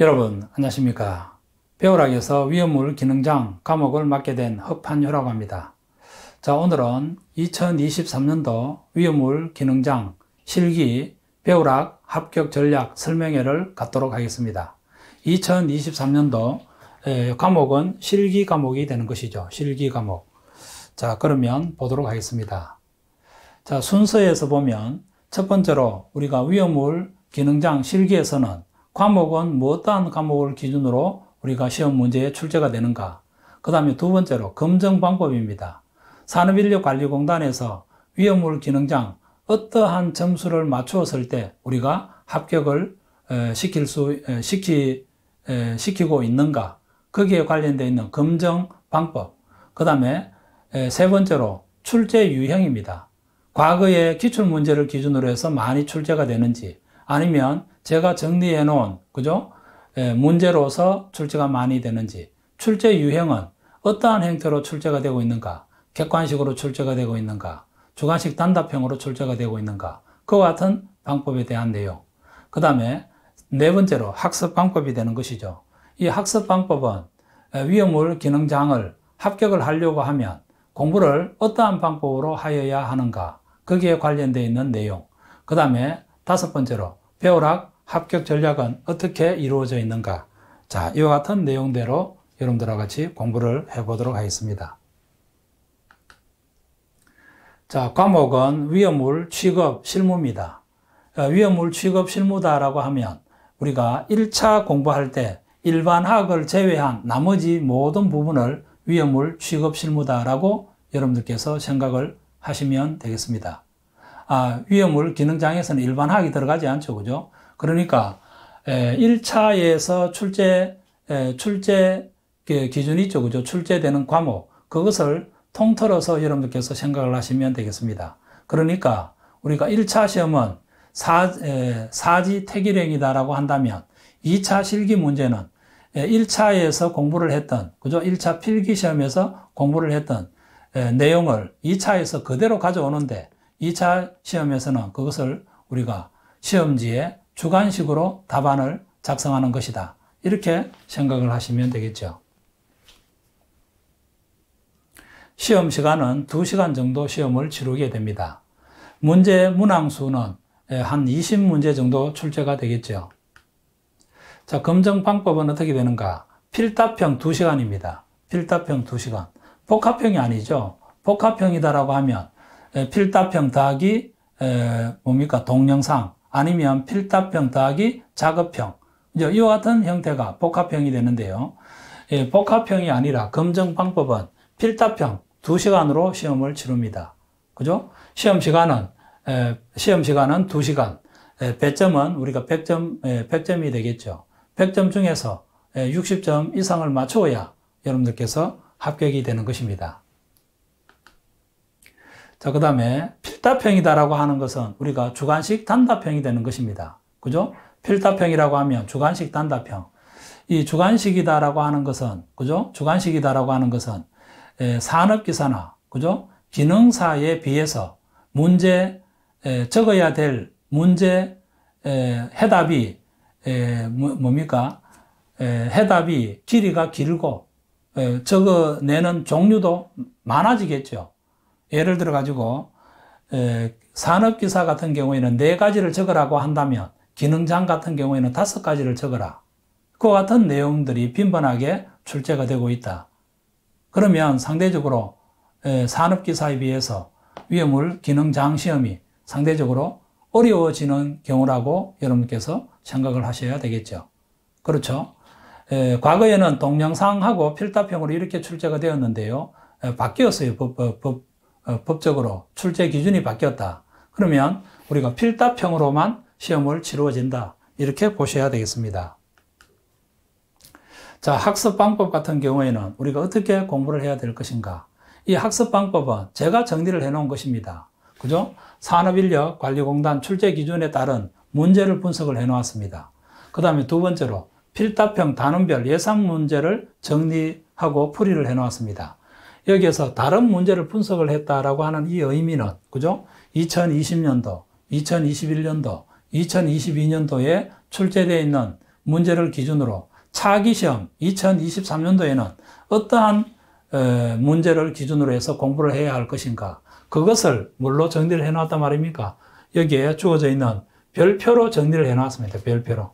여러분 안녕하십니까 배우락에서 위험물 기능장 과목을 맡게 된 흑판효라고 합니다 자 오늘은 2023년도 위험물 기능장 실기 배우락 합격 전략 설명회를 갖도록 하겠습니다 2023년도 과목은 실기 과목이 되는 것이죠 실기 과목 자 그러면 보도록 하겠습니다 자 순서에서 보면 첫 번째로 우리가 위험물 기능장 실기에서는 과목은 무엇떠한 과목을 기준으로 우리가 시험 문제에 출제가 되는가. 그 다음에 두 번째로 검증 방법입니다. 산업인력관리공단에서 위험물 기능장 어떠한 점수를 맞추었을 때 우리가 합격을 시킬 수 시키 시키고 있는가 거기에 관련되어 있는 검증 방법 그 다음에 세 번째로 출제 유형입니다 과거에 기출문제를 기준으로 해서 많이 출제가 되는지 아니면 제가 정리해 놓은 그죠? 예, 문제로서 출제가 많이 되는지 출제 유형은 어떠한 형태로 출제가 되고 있는가 객관식으로 출제가 되고 있는가 주관식 단답형으로 출제가 되고 있는가 그와 같은 방법에 대한 내용 그 다음에 네 번째로 학습 방법이 되는 것이죠 이 학습 방법은 예, 위험물 기능장을 합격을 하려고 하면 공부를 어떠한 방법으로 하여야 하는가 거기에 관련되어 있는 내용 그 다음에 다섯 번째로 배우락 합격 전략은 어떻게 이루어져 있는가? 자, 이와 같은 내용대로 여러분들과 같이 공부를 해보도록 하겠습니다. 자, 과목은 위험물 취급 실무입니다. 어, 위험물 취급 실무다라고 하면 우리가 1차 공부할 때 일반학을 제외한 나머지 모든 부분을 위험물 취급 실무다라고 여러분들께서 생각을 하시면 되겠습니다. 아, 위험물 기능장에서는 일반학이 들어가지 않죠. 그죠? 그러니까 1차에서 출제 출제 그 기준이 있죠. 그죠? 출제되는 과목 그것을 통틀어서 여러분들께서 생각을 하시면 되겠습니다. 그러니까 우리가 1차 시험은 사, 에, 사지 태기령이다라고 한다면 2차 실기 문제는 1차에서 공부를 했던, 그죠? 1차 필기 시험에서 공부를 했던 에, 내용을 2차에서 그대로 가져오는데 2차 시험에서는 그것을 우리가 시험지에 주관식으로 답안을 작성하는 것이다. 이렇게 생각을 하시면 되겠죠. 시험 시간은 2시간 정도 시험을 치르게 됩니다. 문제 문항수는 예, 한 20문제 정도 출제가 되겠죠. 자, 검증 방법은 어떻게 되는가? 필답형 2시간입니다. 필답형 2시간. 복합형이 아니죠. 복합형이다라고 하면 예, 필답형 더하기 뭡니까? 동영상 아니면 필답형 따기 작업형 이와 같은 형태가 복합형이 되는데요. 예, 복합형이 아니라 검증 방법은 필답형 2시간으로 시험을 치릅니다. 그죠? 시험 시간은 에, 예, 시험 시간은 2시간, 에, 예, 배점은 우리가 100점 에, 예, 100점이 되겠죠. 100점 중에서 에, 60점 이상을 맞춰야 여러분들께서 합격이 되는 것입니다. 자, 그 다음에 필답평이다라고 하는 것은 우리가 주관식 단답형이 되는 것입니다. 그죠? 필답형이라고 하면 주관식 단답형. 이 주관식이다라고 하는 것은, 그죠? 주관식이다라고 하는 것은 산업기사나, 그죠? 기능사에 비해서 문제, 적어야 될 문제, 해답이, 뭐, 뭡니까? 해답이 길이가 길고, 적어내는 종류도 많아지겠죠. 예를 들어 가지고 산업기사 같은 경우에는 네 가지를 적으라고 한다면 기능장 같은 경우에는 다섯 가지를 적어라. 그와 같은 내용들이 빈번하게 출제가 되고 있다. 그러면 상대적으로 산업기사에 비해서 위험물 기능장 시험이 상대적으로 어려워지는 경우라고 여러분께서 생각을 하셔야 되겠죠. 그렇죠? 과거에는 동영상하고 필답형으로 이렇게 출제가 되었는데요. 바뀌었어요. 법, 법, 법, 어, 법적으로 출제 기준이 바뀌었다. 그러면 우리가 필답형으로만 시험을 치루어진다. 이렇게 보셔야 되겠습니다. 자, 학습 방법 같은 경우에는 우리가 어떻게 공부를 해야 될 것인가? 이 학습 방법은 제가 정리를 해 놓은 것입니다. 그죠? 산업인력관리공단 출제 기준에 따른 문제를 분석을 해 놓았습니다. 그 다음에 두 번째로 필답형 단원별 예상 문제를 정리하고 풀이를 해 놓았습니다. 여기에서 다른 문제를 분석을 했다라고 하는 이 의미는, 그죠? 2020년도, 2021년도, 2022년도에 출제되어 있는 문제를 기준으로 차기시험 2023년도에는 어떠한 문제를 기준으로 해서 공부를 해야 할 것인가. 그것을 뭘로 정리를 해놨단 말입니까? 여기에 주어져 있는 별표로 정리를 해놨습니다. 별표로.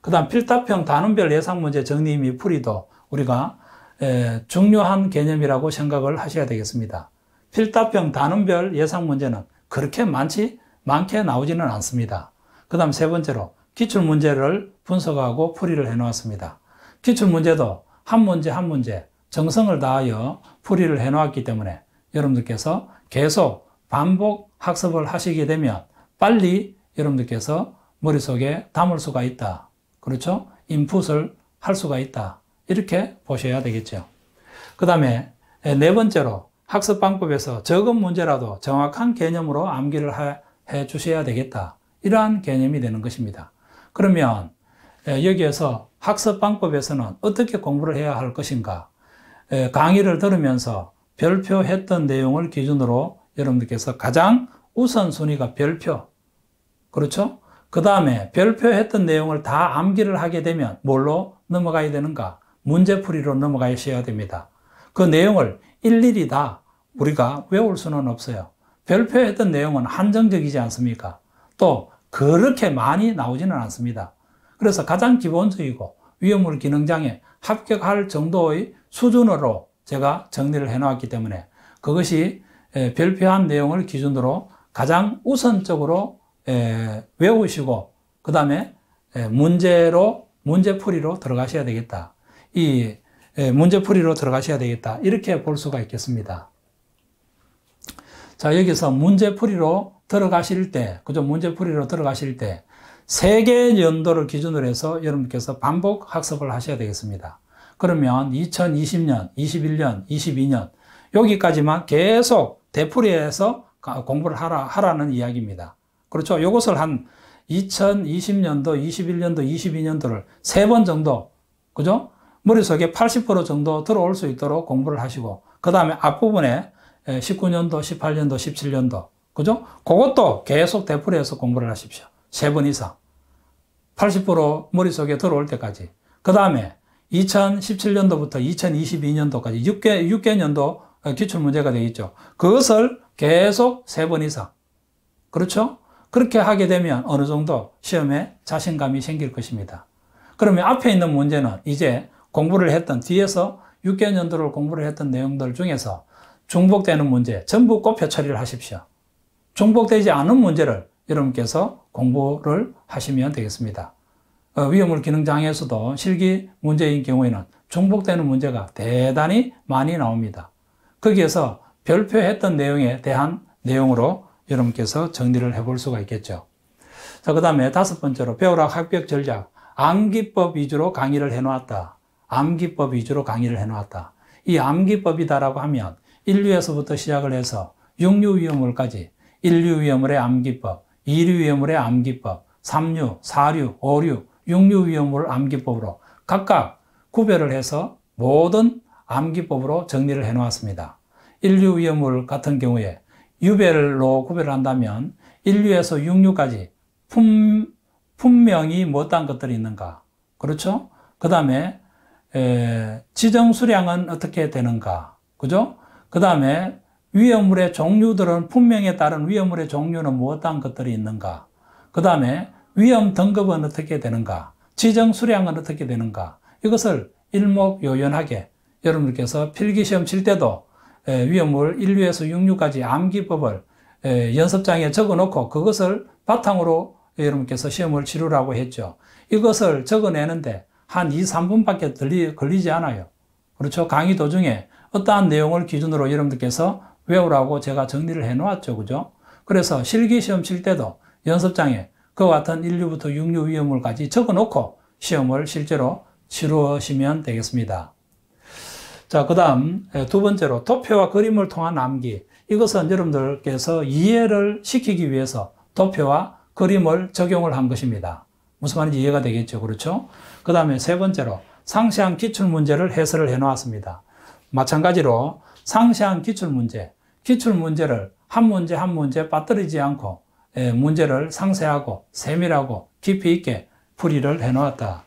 그 다음 필답형 단원별 예상 문제 정리 및 풀이도 우리가 예, 중요한 개념이라고 생각을 하셔야 되겠습니다. 필답형 단원별 예상 문제는 그렇게 많지 많게 나오지는 않습니다. 그 다음 세 번째로 기출 문제를 분석하고 풀이를 해 놓았습니다. 기출 문제도 한 문제 한 문제 정성을 다하여 풀이를 해 놓았기 때문에 여러분들께서 계속 반복 학습을 하시게 되면 빨리 여러분들께서 머릿속에 담을 수가 있다. 그렇죠? 인풋을 할 수가 있다. 이렇게 보셔야 되겠죠. 그 다음에 예, 네 번째로 학습 방법에서 적은 문제라도 정확한 개념으로 암기를 해 주셔야 되겠다. 이러한 개념이 되는 것입니다. 그러면 예, 여기에서 학습 방법에서는 어떻게 공부를 해야 할 것인가? 예, 강의를 들으면서 별표했던 내용을 기준으로 여러분들께서 가장 우선순위가 별표. 그렇죠? 그 다음에 별표했던 내용을 다 암기를 하게 되면 뭘로 넘어가야 되는가? 문제풀이로 넘어가 있어야 됩니다. 그 내용을 일일이 다 우리가 외울 수는 없어요. 별표했던 내용은 한정적이지 않습니까? 또 그렇게 많이 나오지는 않습니다. 그래서 가장 기본적이고 위험물 기능장에 합격할 정도의 수준으로 제가 정리를 해놓았기 때문에 그것이 별표한 내용을 기준으로 가장 우선적으로 외우시고 그 다음에 문제로 문제풀이로 들어가셔야 되겠다. 이 예, 문제풀이로 들어가셔야 되겠다. 이렇게 볼 수가 있겠습니다. 자, 여기서 문제풀이로 들어가실 때, 그죠? 문제풀이로 들어가실 때, 세계 연도를 기준으로 해서 여러분께서 반복 학습을 하셔야 되겠습니다. 그러면 2020년, 21년, 22년, 여기까지만 계속 대풀이해서 공부를 하라, 하라는 이야기입니다. 그렇죠? 이것을 한 2020년도, 21년도, 22년도를 세 번 정도, 그죠? 머릿속에 80% 정도 들어올 수 있도록 공부를 하시고 그 다음에 앞부분에 19년도, 18년도, 17년도 그죠? 그것도 계속 되풀이해서 공부를 하십시오. 세 번 이상. 80% 머릿속에 들어올 때까지. 그 다음에 2017년도부터 2022년도까지 6개, 6개년도 기출문제가 되겠죠. 그것을 계속 세 번 이상. 그렇죠? 그렇게 하게 되면 어느 정도 시험에 자신감이 생길 것입니다. 그러면 앞에 있는 문제는 이제 공부를 했던 뒤에서 6개년도를 공부를 했던 내용들 중에서 중복되는 문제 전부 꼽혀 처리를 하십시오. 중복되지 않은 문제를 여러분께서 공부를 하시면 되겠습니다. 어, 위험물 기능장애에서도 실기 문제인 경우에는 중복되는 문제가 대단히 많이 나옵니다. 거기에서 별표했던 내용에 대한 내용으로 여러분께서 정리를 해볼 수가 있겠죠. 자, 그 다음에 다섯 번째로 배우락 합격 전략, 암기법 위주로 강의를 해놓았다. 암기법 위주로 강의를 해놓았다. 이 암기법이다라고 하면 인류에서부터 시작을 해서 육류위험물까지 1류위험물의 암기법, 2류위험물의 암기법, 3류4류5류6류위험물 암기법으로 각각 구별을 해서 모든 암기법으로 정리를 해놓았습니다. 1류위험물 같은 경우에 유별로 구별을 한다면 1류에서6류까지 품, 분명히 못한 뭐 것들이 있는가. 그렇죠? 그 다음에 에, 예, 지정 수량은 어떻게 되는가. 그죠? 그 다음에 위험물의 종류들은 분명에 따른 위험물의 종류는 무엇한 것들이 있는가. 그 다음에 위험 등급은 어떻게 되는가. 지정 수량은 어떻게 되는가. 이것을 일목요연하게 여러분께서 필기시험 칠 때도 예, 위험물 1류에서 6류까지 암기법을 예, 연습장에 적어놓고 그것을 바탕으로 여러분께서 시험을 치르라고 했죠. 이것을 적어내는데 한 2, 3분밖에 들리, 걸리지 않아요. 그렇죠. 강의 도중에 어떠한 내용을 기준으로 여러분들께서 외우라고 제가 정리를 해 놓았죠. 그죠? 그래서 실기 시험 칠 때도 연습장에 그와 같은 1류부터6류 위험물까지 적어 놓고 시험을 실제로 치루시면 되겠습니다. 자, 그 다음 예, 두 번째로 도표와 그림을 통한 암기. 이것은 여러분들께서 이해를 시키기 위해서 도표와 그림을 적용을 한 것입니다. 무슨 말인지 이해가 되겠죠. 그렇죠? 그 다음에 세 번째로 상세한 기출문제를 해설을 해 놓았습니다. 마찬가지로 상세한 기출문제, 기출문제를 한 문제 한 문제 빠뜨리지 않고 예, 문제를 상세하고 세밀하고 깊이 있게 풀이를 해 놓았다.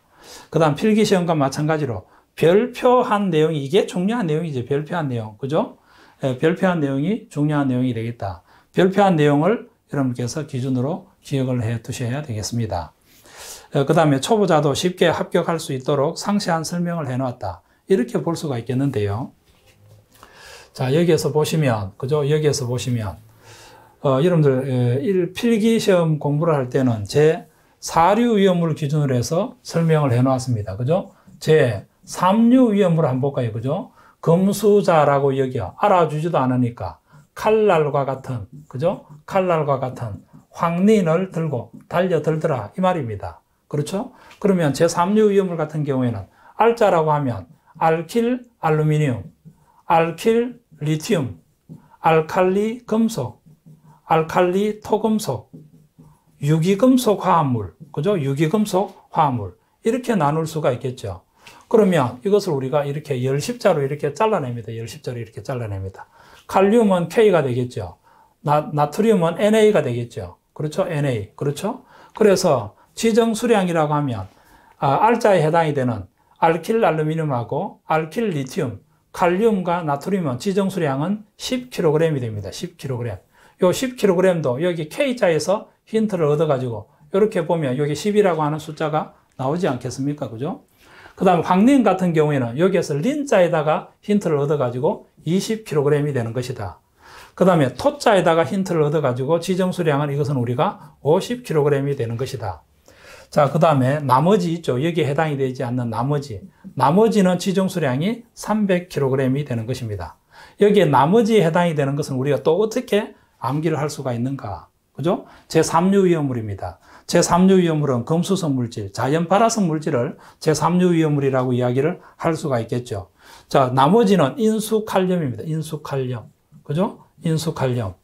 그 다음 필기시험과 마찬가지로 별표한 내용이 이게 중요한 내용이죠 별표한 내용. 그죠? 예, 별표한 내용이 중요한 내용이 되겠다. 별표한 내용을 여러분께서 기준으로 기억을 해 두셔야 되겠습니다. 어, 그 다음에 초보자도 쉽게 합격할 수 있도록 상세한 설명을 해놓았다. 이렇게 볼 수가 있겠는데요. 자, 여기에서 보시면, 그죠? 여기에서 보시면, 어, 여러분들, 필기 시험 공부를 할 때는 제4류 위험을 기준으로 해서 설명을 해 놓았습니다. 그죠? 제 3류 위험으로 한번 볼까요? 그죠? 금수자라고 여겨 알아주지도 않으니까 칼날과 같은, 그죠? 칼날과 같은 황린을 들고 달려들더라. 이 말입니다. 그렇죠? 그러면 제3류 위험물 같은 경우에는 알자라고 하면 알킬 알루미늄, 알킬 리튬, 알칼리 금속, 알칼리 토금속, 유기금속 화합물, 그죠? 유기금속 화합물. 이렇게 나눌 수가 있겠죠. 그러면 이것을 우리가 이렇게 열십자로 이렇게 잘라냅니다. 열십자로 이렇게 잘라냅니다. 칼륨은 K가 되겠죠. 나, 나트륨은 NA가 되겠죠. 그렇죠? NA. 그렇죠? 그래서 지정 수량이라고 하면 아, 알자에 해당이 되는 알킬 알루미늄하고 알킬 리튬, 칼륨과 나트륨은 지정 수량은 10kg이 됩니다. 10kg. 요 10kg도 여기 K자에서 힌트를 얻어가지고 이렇게 보면 여기 10이라고 하는 숫자가 나오지 않겠습니까? 그죠? 그 다음 에황린 같은 경우에는 여기에서 린자에다가 힌트를 얻어가지고 20kg이 되는 것이다. 그 다음에 토자에다가 힌트를 얻어가지고 지정 수량은 이것은 우리가 50kg이 되는 것이다. 자, 그 다음에 나머지 있죠. 여기에 해당이 되지 않는 나머지. 나머지는 치중 수량이 300kg이 되는 것입니다. 여기에 나머지에 해당이 되는 것은 우리가 또 어떻게 암기를 할 수가 있는가. 그죠? 제3류 위험물입니다. 제3류 위험물은 금수성 물질, 자연 발화성 물질을 제3류 위험물이라고 이야기를 할 수가 있겠죠. 자, 나머지는 인수칼륨입니다. 인수칼륨. 그죠? 인수칼륨.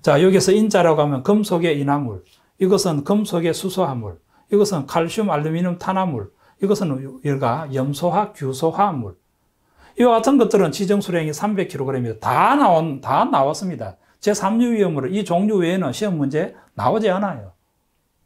자, 여기서 인자라고 하면 금속의 인화물. 이것은 금속의 수소화물. 이것은 칼슘, 알루미늄, 탄화물, 이것은 일가 염소화, 규소화물. 이와 같은 것들은 지정수량이 300kg입니다. 다 나온, 다 나왔습니다. 제3류 위험으로 이 종류 외에는 시험 문제 나오지 않아요.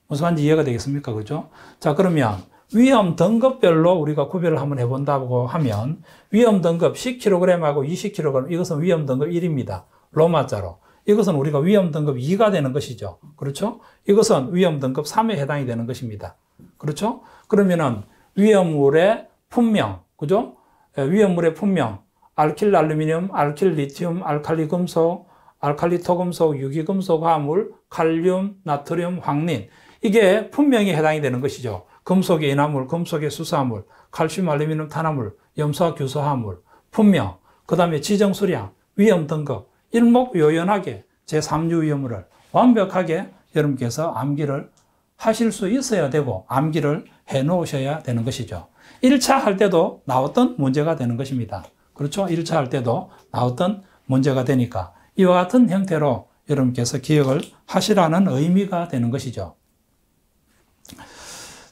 무슨 말인지 이해가 되겠습니까? 그죠? 자, 그러면 위험 등급별로 우리가 구별을 한번 해본다고 하면 위험 등급 10kg하고 20kg 이것은 위험 등급 1입니다. 로마자로. 이것은 우리가 위험 등급 2가 되는 것이죠. 그렇죠? 이것은 위험 등급 3에 해당이 되는 것입니다. 그렇죠? 그러면은 위험물의 품명, 그죠? 예, 위험물의 품명, 알킬 알루미늄, 알킬 리튬, 알칼리 금속, 알칼리 토금속, 유기금속 화물, 칼륨, 나트륨, 황린. 이게 품명에 해당이 되는 것이죠. 금속의 인화물, 금속의 수사물 칼슘, 알루미늄, 탄화물, 염소와 규소화물, 품명, 그 다음에 지정 수량, 위험 등급, 일목요연하게 제3주 위험을 완벽하게 여러분께서 암기를 하실 수 있어야 되고 암기를 해 놓으셔야 되는 것이죠. 1차 할 때도 나왔던 문제가 되는 것입니다. 그렇죠? 1차 할 때도 나왔던 문제가 되니까 이와 같은 형태로 여러분께서 기억을 하시라는 의미가 되는 것이죠.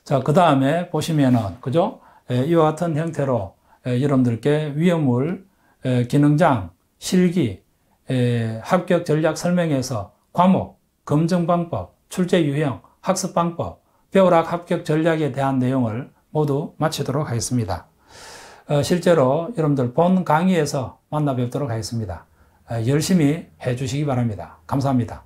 자, 그 다음에 보시면은, 그죠? 이와 같은 형태로 여러분들께 위험물, 기능장, 실기, 에, 합격 전략 설명에서 과목, 검증 방법, 출제 유형, 학습 방법, 배우락 합격 전략에 대한 내용을 모두 마치도록 하겠습니다. 어, 실제로 여러분들 본 강의에서 만나 뵙도록 하겠습니다. 어, 열심히 해주시기 바랍니다. 감사합니다.